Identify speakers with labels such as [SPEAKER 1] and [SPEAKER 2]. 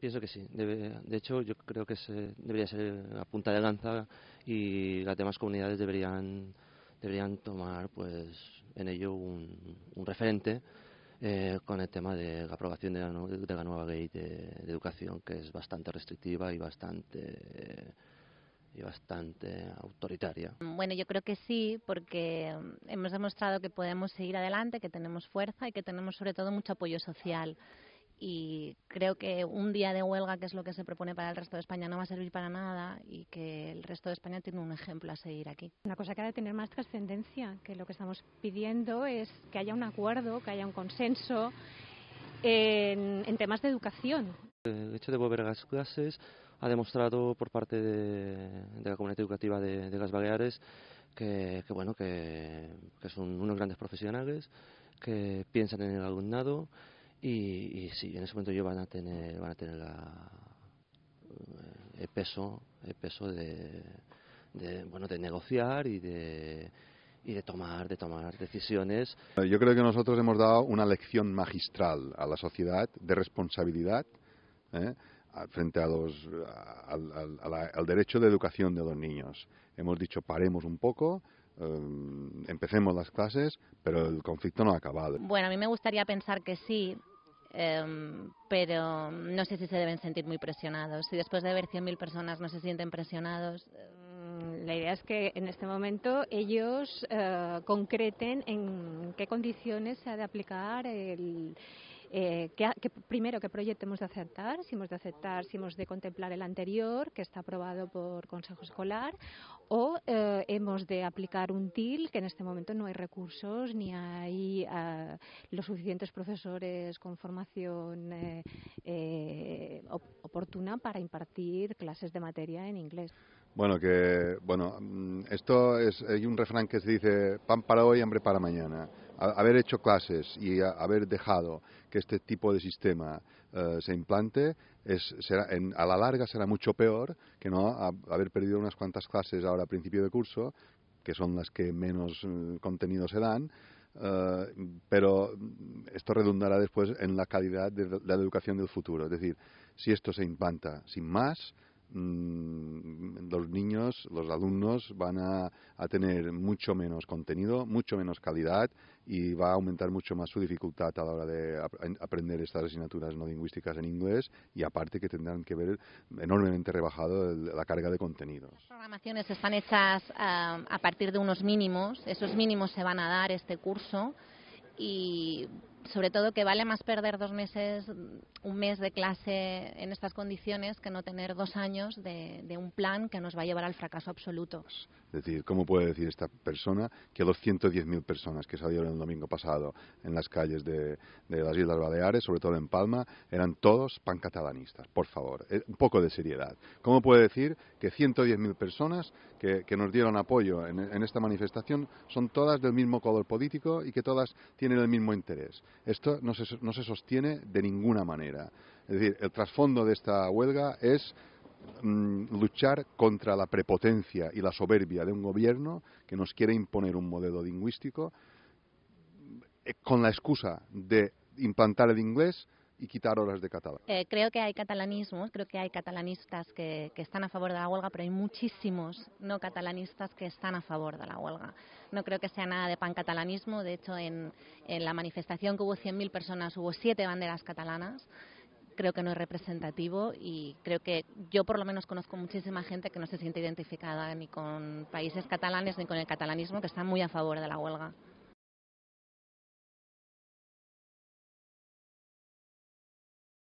[SPEAKER 1] Pienso que sí. de hecho, yo creo que se, debería ser la punta de lanza y las demás comunidades deberían, deberían tomar pues, en ello un, referente eh, con el tema de la aprobación de la, nueva ley de, educación, que es bastante restrictiva y bastante. y bastante autoritaria.
[SPEAKER 2] Bueno, yo creo que sí, porque hemos demostrado que podemos seguir adelante, que tenemos fuerza y que tenemos sobre todo mucho apoyo social y creo que un día de huelga, que es lo que se propone para el resto de España, no va a servir para nada y que el resto de España tiene un ejemplo a seguir aquí.
[SPEAKER 3] Una cosa que ha de tener más trascendencia, que lo que estamos pidiendo es que haya un acuerdo, que haya un consenso en, temas de educación.
[SPEAKER 1] El hecho de volver a las clases ha demostrado por parte de, la comunidad educativa de, las Baleares que, bueno que son unos grandes profesionales, que piensan en el alumnado y, y sí, en ese momento ellos van a tener, van a tener eh, el peso, el peso de, bueno, de negociar y de y de tomar, de tomar decisiones.
[SPEAKER 4] Eh, yo creo que nosotros hemos dado una lección magistral a la sociedad de responsabilidad eh, frente a los, al, derecho de educación de los niños. Hemos dicho paremos un poco, Em, empecemos las clases, pero el conflicto no ha acabado.
[SPEAKER 2] Bueno, a mí me gustaría pensar que sí, em, pero no sé si se deben sentir muy presionados. Si después de ver 100.000 personas no se sienten presionados. Mm, la idea es que en este
[SPEAKER 3] momento ellos eh, concreten en qué condiciones se ha de aplicar el eh, que, que, primero, qué proyecto hemos de aceptar, si hemos de aceptar, si hemos de contemplar el anterior, que está aprobado por Consejo Escolar, o eh, hemos de aplicar un TIL, que en este momento no hay recursos ni hay eh, los suficientes profesores con formación eh, oportuna para impartir clases de materia en inglés.
[SPEAKER 4] Bueno, que bueno, mm, esto es hay un refrán que se dice pan para hoy, hambre para mañana haber hecho clases y haber dejado que este tipo de sistema eh, se implante, a la larga será mucho peor que no haber perdido unas cuantas clases ahora a principio de curso, que son las que menos mm, contenido se dan, eh, pero esto redundará después en la calidad de la educación del futuro. Es decir, si esto se implanta sin más, Mm, los niños, los alumnos van a, tener mucho menos contenido, mucho menos calidad y va a aumentar mucho más su dificultad a la hora de aprender estas asignaturas no lingüísticas en inglés y aparte que tendrán que ver enormemente rebajado la carga de contenidos. Las
[SPEAKER 2] programaciones están hechas ah, a partir de unos mínimos, esos mínimos se van a dar este curso y sobre todo que vale más perder dos meses, un mes de clase en estas condiciones que no tener dos años de, un plan que nos va a llevar al fracaso absoluto.
[SPEAKER 4] Es decir, ¿cómo puede decir esta persona que 110.000 personas que salieron el domingo pasado en las calles de, las Islas Baleares, sobre todo en Palma, eran todos pancatalanistas? Por favor, eh, un poco de seriedad. ¿Cómo puede decir que 110.000 personas que, nos dieron apoyo en esta manifestación son todas del mismo color político y que todas tienen el mismo interés? Esto no se, sostiene de ninguna manera. Es decir, el trasfondo de esta huelga es mm, luchar contra la prepotencia y la soberbia de un gobierno que nos quiere imponer un modelo lingüístico eh, con la excusa de implantar el inglés y quitar horas de catalán.
[SPEAKER 2] Eh, creo que hay catalanismos, creo que hay catalanistas que, están a favor de la huelga, pero hay muchísimos no catalanistas que están a favor de la huelga. No creo que sea nada de pancatalanismo, de hecho en, en la manifestación que hubo 100.000 personas hubo siete banderas catalanas creo que no es representativo y creo que yo por lo menos conozco muchísima gente que no se siente identificada ni con países catalanes
[SPEAKER 1] ni con el catalanismo que están muy a favor de la huelga.